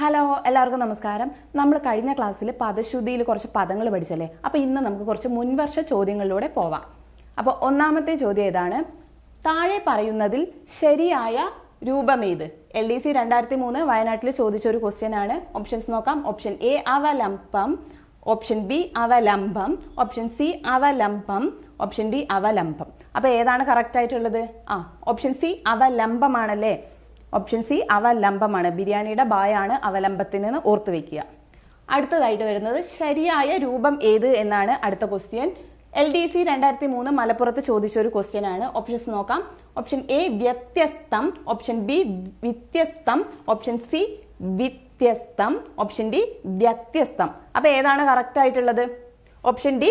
hello എല്ലാവർക്കും നമസ്കാരം നമ്മൾ കഴിഞ്ഞ ക്ലാസ്സിൽ പദശുദ്ധിയിൽ കുറച്ച് പദങ്ങൾ പഠിച്ചല്ലേ അപ്പോൾ ഇന്ന് നമുക്ക് കുറച്ച് മുൻവർഷ ചോദ്യങ്ങളിലൂടെ പോവാം അപ്പോൾ ഒന്നാമത്തെ ചോദ്യം ഏതാണ് താഴെ പറയുന്നതിൽ ശരിയായ ഏത് എൽ ഡി സി രണ്ടായിരത്തി മൂന്ന് വയനാട്ടിൽ ഒരു ക്വസ്റ്റ്യൻ ആണ് ഓപ്ഷൻസ് നോക്കാം ഓപ്ഷൻ എ അവലംബം ഓപ്ഷൻ ബി അവലംബം ഓപ്ഷൻ സി അവലംബം ഓപ്ഷൻ ഡി അവലംബം അപ്പോൾ ഏതാണ് കറക്റ്റ് ആയിട്ടുള്ളത് ആ ഓപ്ഷൻ സി അവലംബമാണല്ലേ ഓപ്ഷൻ സി അവലംബമാണ് ബിരിയാണിയുടെ ബായാണ് അവലംബത്തിനെന്ന് ഓർത്ത് വെക്കുക അടുത്തതായിട്ട് വരുന്നത് ശരിയായ രൂപം ഏത് എന്നാണ് അടുത്ത ക്വസ്റ്റ്യൻ എൽ ഡി സി രണ്ടായിരത്തി മൂന്ന് മലപ്പുറത്ത് ചോദിച്ച ഒരു ക്വസ്റ്റ്യൻ ആണ് ഓപ്ഷൻസ് നോക്കാം ഓപ്ഷൻ എ വ്യത്യസ്തം ഓപ്ഷൻ ബി വ്യത്യസ്തം ഓപ്ഷൻ സി വ്യത്യസ്തം ഓപ്ഷൻ ഡി വ്യത്യസ്തം അപ്പോൾ ഏതാണ് കറക്റ്റ് ആയിട്ടുള്ളത് ഓപ്ഷൻ ഡി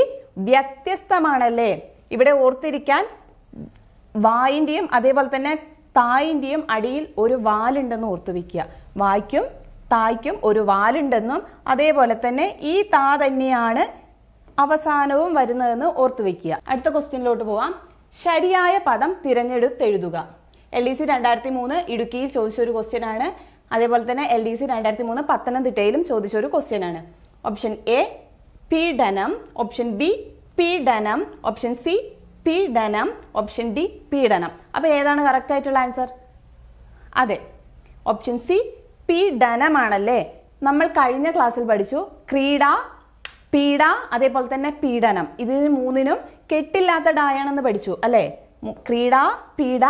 വ്യത്യസ്തമാണല്ലേ ഇവിടെ ഓർത്തിരിക്കാൻ വായിന്റെയും അതേപോലെ തന്നെ തായിൻ്റെയും അടിയിൽ ഒരു വാലുണ്ടെന്ന് ഓർത്തു വയ്ക്കുക വായ്ക്കും തായ്ക്കും ഒരു വാലുണ്ടെന്നും അതേപോലെ തന്നെ ഈ താ തന്നെയാണ് അവസാനവും വരുന്നതെന്ന് ഓർത്തു വയ്ക്കുക അടുത്ത ക്വസ്റ്റ്യനിലോട്ട് പോവാം ശരിയായ പദം തിരഞ്ഞെടുത്തെഴുതുക എൽ ഡി സി രണ്ടായിരത്തി മൂന്ന് ഇടുക്കിയിൽ ചോദിച്ചൊരു ക്വസ്റ്റ്യൻ ആണ് അതേപോലെ തന്നെ എൽ ഡി സി രണ്ടായിരത്തി മൂന്ന് പത്തനംതിട്ടയിലും ചോദിച്ചൊരു ക്വസ്റ്റ്യൻ ആണ് ഓപ്ഷൻ എ പീഡനം ഓപ്ഷൻ ബി പീഡനം ഓപ്ഷൻ സി പീഡനം ഓപ്ഷൻ ഡി പീഡനം അപ്പോൾ ഏതാണ് കറക്റ്റ് ആയിട്ടുള്ള ആൻസർ അതെ ഓപ്ഷൻ സി പീഡനമാണല്ലേ നമ്മൾ കഴിഞ്ഞ ക്ലാസ്സിൽ പഠിച്ചു ക്രീഡ പീഡ അതേപോലെ തന്നെ പീഡനം ഇതിന് മൂന്നിനും കെട്ടില്ലാത്ത ഡായാണെന്ന് പഠിച്ചു അല്ലേ ക്രീഡ പീഡ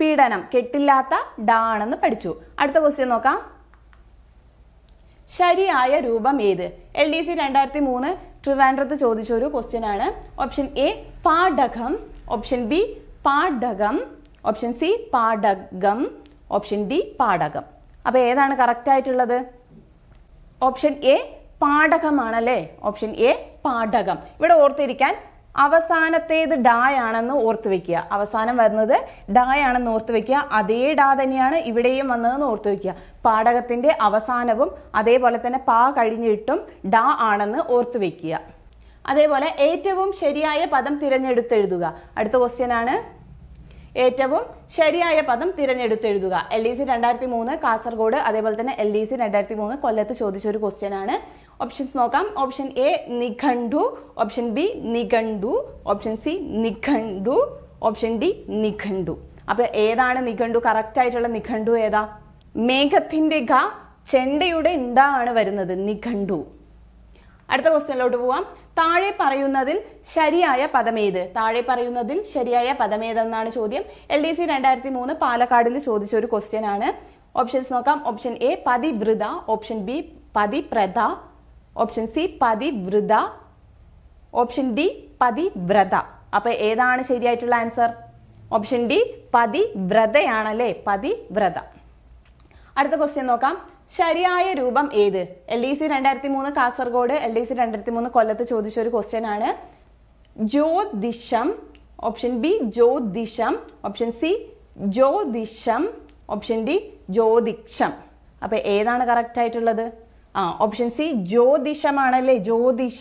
പീഡനം കെട്ടില്ലാത്ത ഡാ ആണെന്ന് പഠിച്ചു അടുത്ത ക്വസ്റ്റ്യൻ നോക്കാം ശരിയായ രൂപം ഏത് എൽ ഡി സി രണ്ടായിരത്തി മൂന്ന് ട്രിവാൻഡ്രത്ത് ചോദിച്ച ഒരു ക്വസ്റ്റ്യൻ ആണ് ഓപ്ഷൻ എ പാഡകം ഓപ്ഷൻ ബി പാഡകം ഓപ്ഷൻ സി പാഡകം ഓപ്ഷൻ ഡി പാടകം അപ്പോൾ ഏതാണ് ആയിട്ടുള്ളത് ഓപ്ഷൻ എ പാടകമാണല്ലേ ഓപ്ഷൻ എ പാടകം ഇവിടെ ഓർത്തിരിക്കാൻ അവസാനത്തേത് ആണെന്ന് ഓർത്ത് വെക്കുക അവസാനം വരുന്നത് ആണെന്ന് ഓർത്ത് വെക്കുക അതേ ഡാ തന്നെയാണ് ഇവിടെയും വന്നതെന്ന് ഓർത്ത് വെക്കുക പാഠകത്തിന്റെ അവസാനവും അതേപോലെ തന്നെ പാ കഴിഞ്ഞിട്ടും ഡാ ആണെന്ന് ഓർത്ത് വെക്കുക അതേപോലെ ഏറ്റവും ശരിയായ പദം തിരഞ്ഞെടുത്തെഴുതുക അടുത്ത ക്വസ്റ്റ്യൻ ആണ് ഏറ്റവും ശരിയായ പദം തിരഞ്ഞെടുത്തെഴുതുക എൽ ഡി സി രണ്ടായിരത്തി മൂന്ന് കാസർഗോഡ് അതേപോലെ തന്നെ എൽ ഡി സി രണ്ടായിരത്തി മൂന്ന് കൊല്ലത്ത് ചോദിച്ച ഒരു ക്വസ്റ്റ്യൻ ആണ് ഓപ്ഷൻസ് നോക്കാം ഓപ്ഷൻ എ നിഘണ്ടു ഓപ്ഷൻ ബി നിഘണ്ടു ഓപ്ഷൻ സി നിഘണ്ടു ഓപ്ഷൻ ഡി നിഘണ്ടു അപ്പോൾ ഏതാണ് നിഘണ്ടു ആയിട്ടുള്ള നിഘണ്ടു ഏതാ മേഘത്തിന്റെ ഘ ചെണ്ടയുടെ ഇണ്ടാണ് വരുന്നത് നിഘണ്ടു അടുത്ത ക്വസ്റ്റ്യനിലോട്ട് പോവാം താഴെ പറയുന്നതിൽ ശരിയായ പദമേത് താഴെ പറയുന്നതിൽ ശരിയായ പദമേതെന്നാണ് ചോദ്യം എൽ ഡി സി രണ്ടായിരത്തി മൂന്ന് പാലക്കാടിൽ ചോദിച്ച ഒരു ക്വസ്റ്റ്യൻ ആണ് ഓപ്ഷൻസ് നോക്കാം ഓപ്ഷൻ എ പതിവൃത ഓപ്ഷൻ ബി പതിപ്രത ഓപ്ഷൻ സി പതിവൃത ഓപ്ഷൻ ഡി പതിവ്രത അപ്പോൾ ഏതാണ് ശരിയായിട്ടുള്ള ആൻസർ ഓപ്ഷൻ ഡി പതിവ്രതയാണല്ലേ പതിവ്രത അടുത്ത ക്വസ്റ്റ്യൻ നോക്കാം ശരിയായ രൂപം ഏത് എൽ ഡി സി രണ്ടായിരത്തി മൂന്ന് കാസർഗോഡ് എൽ ഡി സി രണ്ടായിരത്തി മൂന്ന് കൊല്ലത്ത് ചോദിച്ച ഒരു ക്വസ്റ്റ്യൻ ആണ് ജ്യോതിഷം ഓപ്ഷൻ ബി ജ്യോതിഷം ഓപ്ഷൻ സി ജ്യോതിഷം ഓപ്ഷൻ ഡി ജ്യോതിഷം അപ്പോൾ ഏതാണ് കറക്റ്റ് ആയിട്ടുള്ളത് ആ ഓപ്ഷൻ സി ജ്യോതിഷമാണല്ലേ ജ്യോതിഷ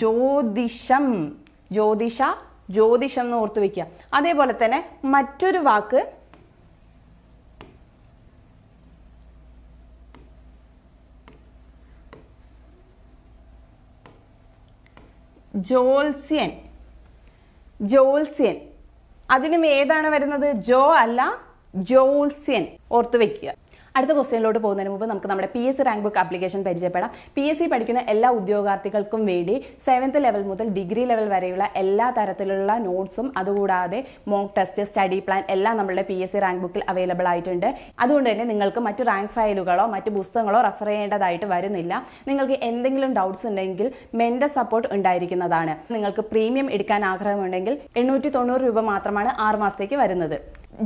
ജ്യോതിഷം ജ്യോതിഷ ജ്യോതിഷം എന്ന് ഓർത്തു വെക്കുക അതേപോലെ തന്നെ മറ്റൊരു വാക്ക് ജോൽസ്യൻ ജോൽസ്യൻ അതിനും ഏതാണ് വരുന്നത് ജോ അല്ല ജോൽസ്യൻ ഓർത്തു വെക്കുക അടുത്ത ക്വസ്റ്റ്യനിലോട്ട് പോകുന്നതിന് മുമ്പ് നമുക്ക് നമ്മുടെ P S rank book application പരിചയപ്പെടാം പി എസ് സി പഠിക്കുന്ന എല്ലാ ഉദ്യോഗാർത്ഥികൾക്കും വേണ്ടി സെവൻത്ത് ലെവൽ മുതൽ ഡിഗ്രി ലെവൽ വരെയുള്ള എല്ലാ തരത്തിലുള്ള നോട്ട്സും അതുകൂടാതെ മോക്ക് ടെസ്റ്റ് സ്റ്റഡി പ്ലാൻ എല്ലാം നമ്മുടെ പി എസ് സി റാങ്ക് ബുക്കിൽ അവൈലബിൾ ആയിട്ടുണ്ട് അതുകൊണ്ട് തന്നെ നിങ്ങൾക്ക് മറ്റു റാങ്ക് ഫയലുകളോ മറ്റു പുസ്തകങ്ങളോ റെഫർ ചെയ്യേണ്ടതായിട്ട് വരുന്നില്ല നിങ്ങൾക്ക് എന്തെങ്കിലും ഡൗട്ട്സ് ഉണ്ടെങ്കിൽ മെൻ്റെ സപ്പോർട്ട് ഉണ്ടായിരിക്കുന്നതാണ് നിങ്ങൾക്ക് പ്രീമിയം എടുക്കാൻ ആഗ്രഹമുണ്ടെങ്കിൽ എണ്ണൂറ്റി തൊണ്ണൂറ് രൂപ മാത്രമാണ് ആറ് മാസത്തേക്ക് വരുന്നത്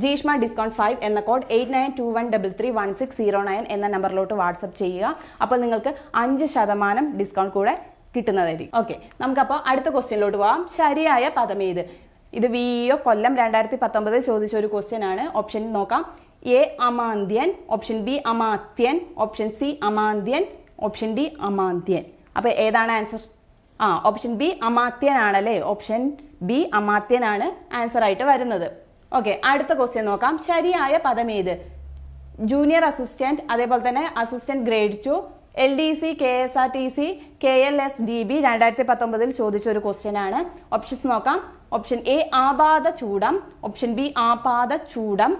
ജീഷ്മ ഡിസ്കൗണ്ട് ഫൈവ് എന്ന code eight nine two one double three one six zero nine എന്ന നമ്പറിലോട്ട് വാട്സപ്പ് ചെയ്യുക അപ്പോൾ നിങ്ങൾക്ക് അഞ്ച് ശതമാനം ഡിസ്കൗണ്ട് കൂടെ കിട്ടുന്നതായിരിക്കും ഓക്കെ നമുക്കപ്പോൾ അടുത്ത ക്വസ്റ്റ്യനിലോട്ട് പോകാം ശരിയായ പദം ഏത് ഇത് വി ഒ കൊല്ലം രണ്ടായിരത്തി പത്തൊമ്പതിൽ ചോദിച്ച ഒരു ക്വസ്റ്റ്യൻ ആണ് ഓപ്ഷൻ നോക്കാം എ അമാന്ത്യൻ ഓപ്ഷൻ ബി അമാത്യൻ ഓപ്ഷൻ സി അമാന്ത്യൻ ഓപ്ഷൻ ഡി അമാന്ത്യൻ അപ്പോൾ ഏതാണ് ആൻസർ ആ ഓപ്ഷൻ ബി അമാത്യനാണല്ലേ ഓപ്ഷൻ ബി അമാത്യനാണ് ആൻസർ ആയിട്ട് വരുന്നത് ഓക്കെ അടുത്ത ക്വസ്റ്റ്യൻ നോക്കാം ശരിയായ പദം ഏത് ജൂനിയർ അസിസ്റ്റന്റ് അതേപോലെ തന്നെ assistant grade two L D C K S R T C K L S D B രണ്ടായിരത്തി പത്തൊമ്പതിൽ ചോദിച്ച ഒരു ക്വസ്റ്റ്യൻ ആണ് ഓപ്ഷൻസ് നോക്കാം ഓപ്ഷൻ എ ആപാദ ചൂടം ഓപ്ഷൻ ബി ആപാദ ചൂടം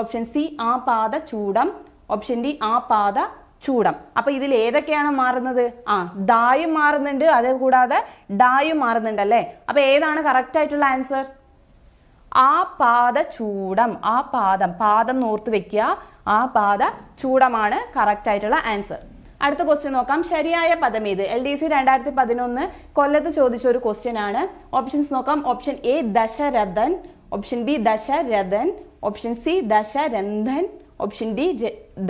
ഓപ്ഷൻ സി ആപാദ ചൂടം ഓപ്ഷൻ ഡി ആപാദ ചൂടം അപ്പോൾ ഇതിൽ ഏതൊക്കെയാണ് മാറുന്നത് ആ ദായും മാറുന്നുണ്ട് കൂടാതെ ഡായും മാറുന്നുണ്ട് അല്ലേ അപ്പോൾ ഏതാണ് കറക്റ്റ് ആയിട്ടുള്ള ആൻസർ ആ പാത ചൂടം ആ പാദം പാദം നോർത്ത് വെക്കുക ആ പാത ചൂടമാണ് കറക്റ്റ് ആയിട്ടുള്ള ആൻസർ അടുത്ത ക്വസ്റ്റ്യൻ നോക്കാം ശരിയായ പദം ഏത് എൽ ഡി സി രണ്ടായിരത്തി പതിനൊന്ന് കൊല്ലത്ത് ചോദിച്ച ഒരു ക്വസ്റ്റ്യൻ ആണ് ഓപ്ഷൻസ് നോക്കാം ഓപ്ഷൻ എ ദശരഥൻ ഓപ്ഷൻ ബി ദശരഥൻ ഓപ്ഷൻ സി ദശരന്ധൻ ഓപ്ഷൻ ഡി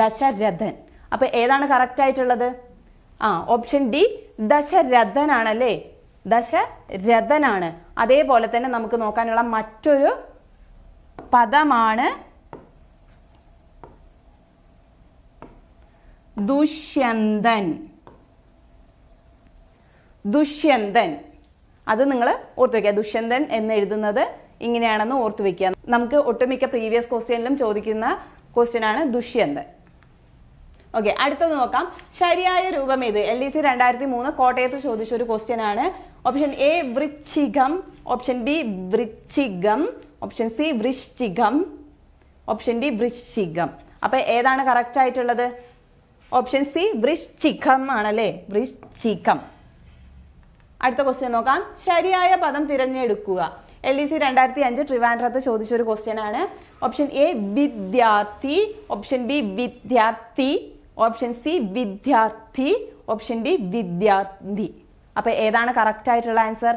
ദശരഥൻ അപ്പോൾ ഏതാണ് കറക്റ്റ് ആയിട്ടുള്ളത് ആ ഓപ്ഷൻ ഡി ദശരഥനാണല്ലേ രഥനാണ് അതേപോലെ തന്നെ നമുക്ക് നോക്കാനുള്ള മറ്റൊരു പദമാണ് ദുഷ്യന്തൻ ദുഷ്യന്തൻ അത് നിങ്ങൾ ഓർത്തു വയ്ക്കുക ദുഷ്യന്തൻ എന്ന് എഴുതുന്നത് ഇങ്ങനെയാണെന്ന് ഓർത്തു വയ്ക്കുക നമുക്ക് ഒട്ടുമിക്ക പ്രീവിയസ് ക്വസ്റ്റ്യനിലും ചോദിക്കുന്ന ആണ് ദുഷ്യന്തൻ ഓക്കെ അടുത്തത് നോക്കാം ശരിയായ രൂപം ഏത് എൽ ഡി സി രണ്ടായിരത്തി മൂന്ന് കോട്ടയത്ത് ചോദിച്ച ഒരു ക്വസ്റ്റ്യൻ ആണ് ഓപ്ഷൻ എ വൃശ്ചികം ഓപ്ഷൻ ബി വൃശ്ചികം ഓപ്ഷൻ സി വൃശ്ചികം ഓപ്ഷൻ ഡി വൃശ്ചികം അപ്പോൾ ഏതാണ് കറക്റ്റ് ആയിട്ടുള്ളത് ഓപ്ഷൻ സി വൃശ്ചികം ആണല്ലേ വൃശ്ചികം അടുത്ത ക്വസ്റ്റ്യൻ നോക്കാം ശരിയായ പദം തിരഞ്ഞെടുക്കുക എൽ ഡി സി രണ്ടായിരത്തി അഞ്ച് ട്രിവാൻഡ്രത്ത് ഒരു ക്വസ്റ്റ്യൻ ആണ് ഓപ്ഷൻ എ വിദ്യാർത്ഥി ഓപ്ഷൻ ബി വിദ്യാർത്ഥി ഓപ്ഷൻ സി വിദ്യാർത്ഥി ഓപ്ഷൻ ഡി വിദ്യാർത്ഥി അപ്പോൾ ഏതാണ് കറക്റ്റ് ആയിട്ടുള്ള ആൻസർ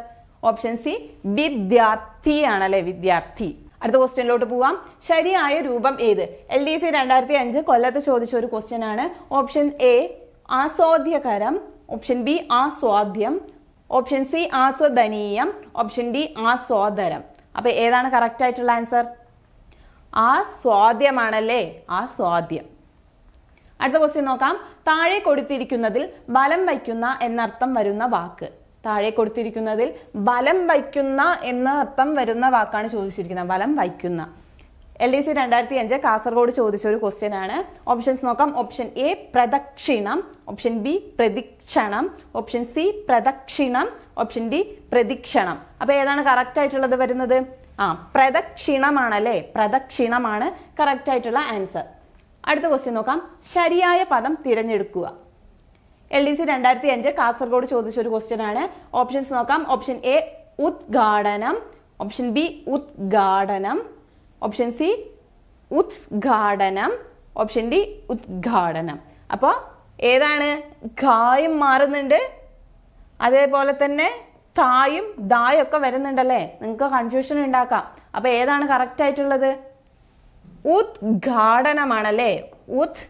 ഓപ്ഷൻ സി വിദ്യാർത്ഥി ആണല്ലേ വിദ്യാർത്ഥി അടുത്ത ക്വസ്റ്റ്യനിലോട്ട് പോവാം ശരിയായ രൂപം ഏത് എൽ ഡി സി രണ്ടായിരത്തി അഞ്ച് കൊല്ലത്ത് ചോദിച്ച ഒരു ക്വസ്റ്റ്യൻ ആണ് ഓപ്ഷൻ എ ആസ്വാദ്യകരം ഓപ്ഷൻ ബി ആസ്വാദ്യം ഓപ്ഷൻ സി ആസ്വദനീയം ഓപ്ഷൻ ഡി ആസ്വാദരം അപ്പോൾ ഏതാണ് കറക്റ്റ് ആയിട്ടുള്ള ആൻസർ ആസ്വാദ്യമാണല്ലേ ആസ്വാദ്യം അടുത്ത ക്വസ്റ്റ്യൻ നോക്കാം താഴെ കൊടുത്തിരിക്കുന്നതിൽ ബലം വയ്ക്കുന്ന എന്നർത്ഥം വരുന്ന വാക്ക് താഴെ കൊടുത്തിരിക്കുന്നതിൽ ബലം വയ്ക്കുന്ന എന്ന അർത്ഥം വരുന്ന വാക്കാണ് ചോദിച്ചിരിക്കുന്നത് ബലം വയ്ക്കുന്ന എൽ ഡി സി രണ്ടായിരത്തി അഞ്ച് കാസർഗോഡ് ചോദിച്ച ഒരു ക്വസ്റ്റ്യൻ ആണ് ഓപ്ഷൻസ് നോക്കാം ഓപ്ഷൻ എ പ്രദക്ഷിണം ഓപ്ഷൻ ബി പ്രതിക്ഷണം ഓപ്ഷൻ സി പ്രദക്ഷിണം ഓപ്ഷൻ ഡി പ്രതിക്ഷണം അപ്പോൾ ഏതാണ് കറക്റ്റ് ആയിട്ടുള്ളത് വരുന്നത് ആ പ്രദക്ഷിണമാണല്ലേ പ്രദക്ഷിണമാണ് കറക്റ്റ് ആയിട്ടുള്ള ആൻസർ അടുത്ത ക്വസ്റ്റ്യൻ നോക്കാം ശരിയായ പദം തിരഞ്ഞെടുക്കുക എൽ ഡി സി രണ്ടായിരത്തി അഞ്ച് കാസർഗോഡ് ഒരു ക്വസ്റ്റ്യൻ ആണ് ഓപ്ഷൻസ് നോക്കാം ഓപ്ഷൻ എ ഉദ്ഘാടനം ഓപ്ഷൻ ബി ഉദ്ഘാടനം ഓപ്ഷൻ സി ഉദ്ഘാടനം ഓപ്ഷൻ ഡി ഉദ്ഘാടനം അപ്പോൾ ഏതാണ് ഖായും മാറുന്നുണ്ട് അതേപോലെ തന്നെ തായും ദായും ഒക്കെ വരുന്നുണ്ടല്ലേ നിങ്ങൾക്ക് കൺഫ്യൂഷൻ ഉണ്ടാക്കാം അപ്പോൾ ഏതാണ് കറക്റ്റ് ആയിട്ടുള്ളത് ഉദ്ഘാടനമാണല്ലേ ഉത്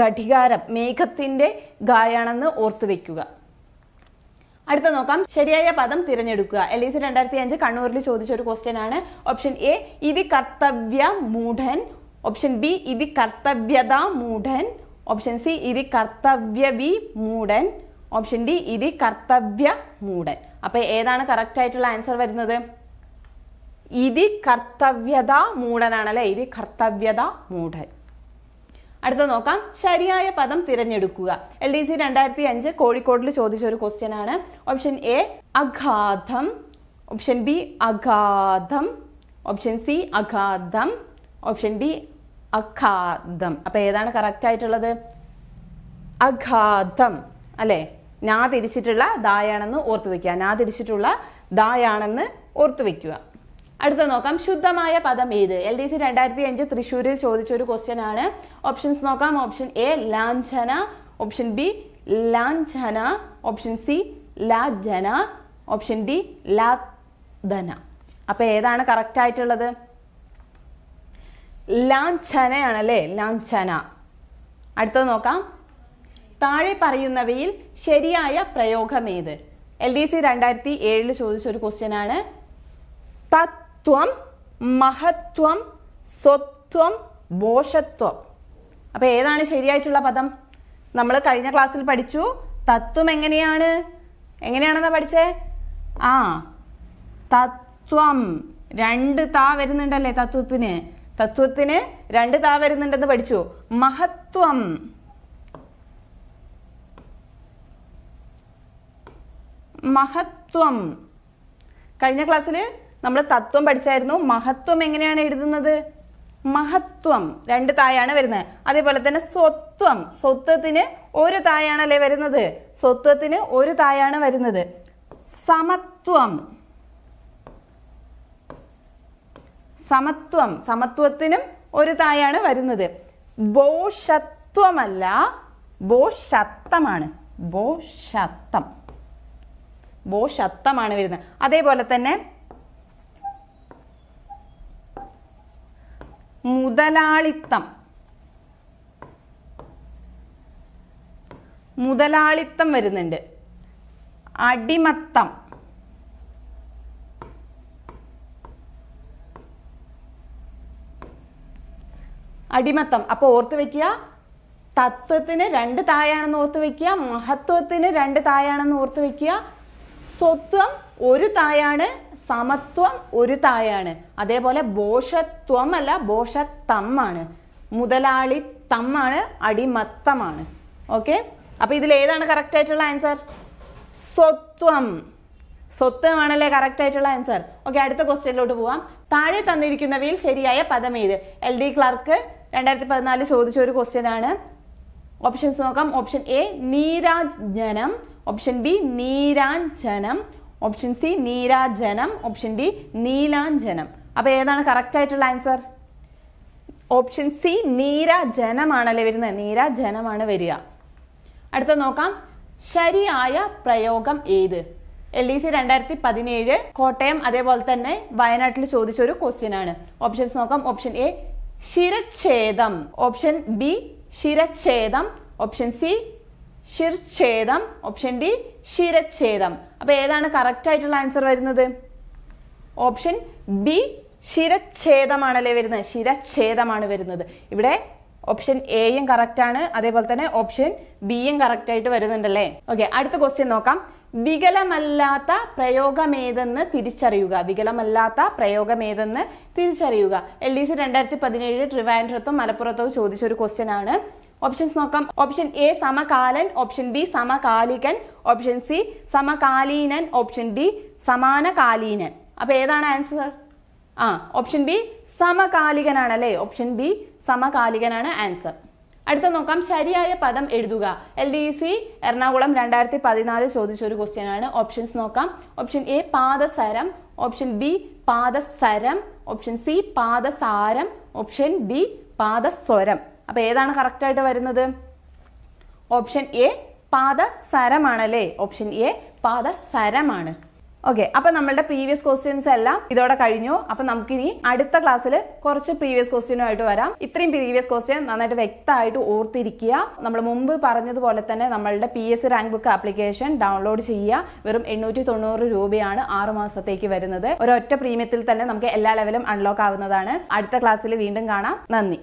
ഘടികാരം മേഘത്തിന്റെ ഗായാണെന്ന് ഓർത്തു വെക്കുക അടുത്ത നോക്കാം ശരിയായ പദം തിരഞ്ഞെടുക്കുക എൽ സി രണ്ടായിരത്തി അഞ്ച് കണ്ണൂരിൽ ചോദിച്ച ഒരു ക്വസ്റ്റ്യൻ ആണ് ഓപ്ഷൻ എ ഇത് കർത്തവ്യ മൂഢൻ ഓപ്ഷൻ ബി ഇത് കർത്തവ്യത മൂഢൻ ഓപ്ഷൻ സി ഇത് കർത്തവ്യ വി മൂടൻ ഓപ്ഷൻ ഡി ഇത് കർത്തവ്യ മൂടൻ അപ്പോൾ ഏതാണ് കറക്റ്റ് ആയിട്ടുള്ള ആൻസർ വരുന്നത് ഇതി കർത്തവ്യത മൂടനാണ് അല്ലെ ഇതി കർത്തവ്യത മൂടൻ അടുത്ത നോക്കാം ശരിയായ പദം തിരഞ്ഞെടുക്കുക എൽ ഡി സി രണ്ടായിരത്തി അഞ്ച് കോഴിക്കോടിൽ ചോദിച്ച ഒരു ക്വസ്റ്റ്യൻ ആണ് ഓപ്ഷൻ എ അഗാധം ഓപ്ഷൻ ബി അഗാധം ഓപ്ഷൻ സി അഗാധം ഓപ്ഷൻ ഡി അഖാദം അപ്പൊ ഏതാണ് കറക്റ്റ് ആയിട്ടുള്ളത് അഗാധം അല്ലേ ഞാ തിരിച്ചിട്ടുള്ള ദായാണെന്ന് ഓർത്തു വെക്കുക ഞാ തിരിച്ചിട്ടുള്ള ദായാണെന്ന് ഓർത്തു വെക്കുക അടുത്ത നോക്കാം ശുദ്ധമായ പദം ഏത് എൽ ഡി സി രണ്ടായിരത്തി അഞ്ച് തൃശ്ശൂരിൽ ചോദിച്ചൊരു ക്വസ്റ്റ്യൻ ആണ് ഓപ്ഷൻസ് നോക്കാം ഓപ്ഷൻ എ ലാഞ്ചന ഓപ്ഷൻ ബി ലാഞ്ചന ഓപ്ഷൻ സി ലാജന ഓപ്ഷൻ ഡി ലാധന അപ്പോൾ ഏതാണ് കറക്റ്റ് ആയിട്ടുള്ളത് ലാഞ്ചനയാണല്ലേ ലാഞ്ചന അടുത്തത് നോക്കാം താഴെ പറയുന്നവയിൽ ശരിയായ പ്രയോഗം ഏത് എൽ ഡി സി രണ്ടായിരത്തി ഏഴിൽ ചോദിച്ചൊരു ക്വസ്റ്റ്യൻ ആണ് തത് സത്വം മഹത്വം സ്വത്വം ബോഷത്വം അപ്പൊ ഏതാണ് ശരിയായിട്ടുള്ള പദം നമ്മൾ കഴിഞ്ഞ ക്ലാസ്സിൽ പഠിച്ചു തത്വം എങ്ങനെയാണ് എങ്ങനെയാണെന്നാ പഠിച്ചേ ആ തത്വം രണ്ട് താ വരുന്നുണ്ടല്ലേ തത്വത്തിന് തത്വത്തിന് രണ്ട് താ വരുന്നുണ്ടെന്ന് പഠിച്ചു മഹത്വം മഹത്വം കഴിഞ്ഞ ക്ലാസ്സിൽ നമ്മൾ തത്വം പഠിച്ചായിരുന്നു മഹത്വം എങ്ങനെയാണ് എഴുതുന്നത് മഹത്വം രണ്ട് തായാണ് വരുന്നത് അതേപോലെ തന്നെ സ്വത്വം സ്വത്വത്തിന് ഒരു തായാണല്ലേ വരുന്നത് സ്വത്വത്തിന് ഒരു തായാണ് വരുന്നത് സമത്വം സമത്വം സമത്വത്തിനും ഒരു തായാണ് വരുന്നത് ബോഷത്വമല്ല ബോഷത്തമാണ് ബോഷത്തം ബോഷത്തമാണ് വരുന്നത് അതേപോലെ തന്നെ മുതലാളിത്തം മുതലാളിത്തം വരുന്നുണ്ട് അടിമത്തം അടിമത്തം അപ്പോൾ ഓർത്ത് വെക്കുക തത്വത്തിന് രണ്ട് തായാണെന്ന് ഓർത്ത് വെക്കുക മഹത്വത്തിന് രണ്ട് തായാണെന്ന് ഓർത്ത് വെക്കുക സ്വത്വം ഒരു തായാണ് സമത്വം ഒരു തായാണ് അതേപോലെ ബോഷത്വം അല്ല ബോഷത്തമ്മാണ് മുതലാളി തമ്മാണ് അടിമത്തമാണ് ഓക്കെ അപ്പോൾ ഇതിൽ ഏതാണ് കറക്റ്റ് ആയിട്ടുള്ള ആൻസർ സ്വത്വം സ്വത്വമാണല്ലേ കറക്റ്റ് ആയിട്ടുള്ള ആൻസർ ഓക്കെ അടുത്ത ക്വസ്റ്റ്യനിലോട്ട് പോവാം താഴെ തന്നിരിക്കുന്നവയിൽ ശരിയായ പദം ഏത് എൽ ഡി ക്ലർക്ക് രണ്ടായിരത്തി പതിനാലിൽ ചോദിച്ച ഒരു ക്വസ്റ്റ്യൻ ആണ് ഓപ്ഷൻസ് നോക്കാം ഓപ്ഷൻ എ നീരാജ്ഞനം ഓപ്ഷൻ ബി നീരാഞ്ജനം ഓപ്ഷൻ സി നീരാജനം ഓപ്ഷൻ ഡി നീലാഞ്ജനം അപ്പോൾ ഏതാണ് കറക്റ്റ് ആയിട്ടുള്ള ആൻസർ ഓപ്ഷൻ സി നീരാജനമാണല്ലേ വരുന്നത് നീരാജനമാണ് വരിക അടുത്ത നോക്കാം ശരിയായ പ്രയോഗം ഏത് എൽ ഡി സി രണ്ടായിരത്തി പതിനേഴ് കോട്ടയം അതേപോലെ തന്നെ വയനാട്ടിൽ ചോദിച്ച ഒരു ക്വസ്റ്റ്യൻ ആണ് ഓപ്ഷൻസ് നോക്കാം ഓപ്ഷൻ എ ശിരച്ഛേദം ഓപ്ഷൻ ബി ശിരച്ഛേദം ഓപ്ഷൻ സി ശിർഛേദം ഓപ്ഷൻ ഡി ശിരച്ഛേദം അപ്പോൾ ഏതാണ് കറക്റ്റ് ആയിട്ടുള്ള ആൻസർ വരുന്നത് ഓപ്ഷൻ ബി ശിരച്ഛേദമാണല്ലേ വരുന്നത് ശിരച്ഛേദമാണ് വരുന്നത് ഇവിടെ ഓപ്ഷൻ എയും കറക്റ്റാണ് അതേപോലെ തന്നെ ഓപ്ഷൻ ബിയും ആയിട്ട് വരുന്നുണ്ടല്ലേ ഓക്കെ അടുത്ത ക്വസ്റ്റ്യൻ നോക്കാം വികലമല്ലാത്ത പ്രയോഗമേതെന്ന് തിരിച്ചറിയുക വികലമല്ലാത്ത പ്രയോഗമേതെന്ന് തിരിച്ചറിയുക എൽ ഡി സി രണ്ടായിരത്തി പതിനേഴ് ട്രിവാൻഡ്രത്തും മലപ്പുറത്തും ഒരു ക്വസ്റ്റ്യൻ ആണ് ഓപ്ഷൻസ് നോക്കാം ഓപ്ഷൻ എ സമകാലൻ ഓപ്ഷൻ ബി സമകാലികൻ ഓപ്ഷൻ സി സമകാലീനൻ ഓപ്ഷൻ ഡി സമാനകാലീനൻ അപ്പോൾ ഏതാണ് ആൻസർ ആ ഓപ്ഷൻ ബി സമകാലികനാണ് അല്ലേ ഓപ്ഷൻ ബി സമകാലികനാണ് ആൻസർ അടുത്ത നോക്കാം ശരിയായ പദം എഴുതുക എൽ ഡി സി എറണാകുളം രണ്ടായിരത്തി പതിനാല് ഒരു ക്വസ്റ്റ്യൻ ആണ് ഓപ്ഷൻസ് നോക്കാം ഓപ്ഷൻ എ പാദസരം ഓപ്ഷൻ ബി പാദസരം ഓപ്ഷൻ സി പാദസാരം ഓപ്ഷൻ ഡി പാദസ്വരം അപ്പോൾ ഏതാണ് കറക്റ്റായിട്ട് വരുന്നത് ഓപ്ഷൻ എ പാദസരമാണല്ലേ ഓപ്ഷൻ എ സരമാണ് ഓക്കെ അപ്പോൾ നമ്മളുടെ പ്രീവിയസ് ക്വസ്റ്റ്യൻസ് എല്ലാം ഇതോടെ കഴിഞ്ഞു അപ്പോൾ നമുക്കിനി അടുത്ത ക്ലാസ്സിൽ കുറച്ച് പ്രീവിയസ് ക്വസ്റ്റ്യനുമായിട്ട് വരാം ഇത്രയും പ്രീവിയസ് ക്വസ്റ്റ്യൻ നന്നായിട്ട് വ്യക്തമായിട്ട് ഓർത്തിരിക്കുക നമ്മൾ മുമ്പ് പറഞ്ഞതുപോലെ തന്നെ നമ്മളുടെ P S C rank book application download ചെയ്യുക വെറും എണ്ണൂറ്റി തൊണ്ണൂറ് രൂപയാണ് ആറുമാസത്തേക്ക് വരുന്നത് ഒരൊറ്റ പ്രീമിയത്തിൽ തന്നെ നമുക്ക് എല്ലാ ലെവലും അൺലോക്ക് ആവുന്നതാണ് അടുത്ത ക്ലാസ്സിൽ വീണ്ടും കാണാം നന്ദി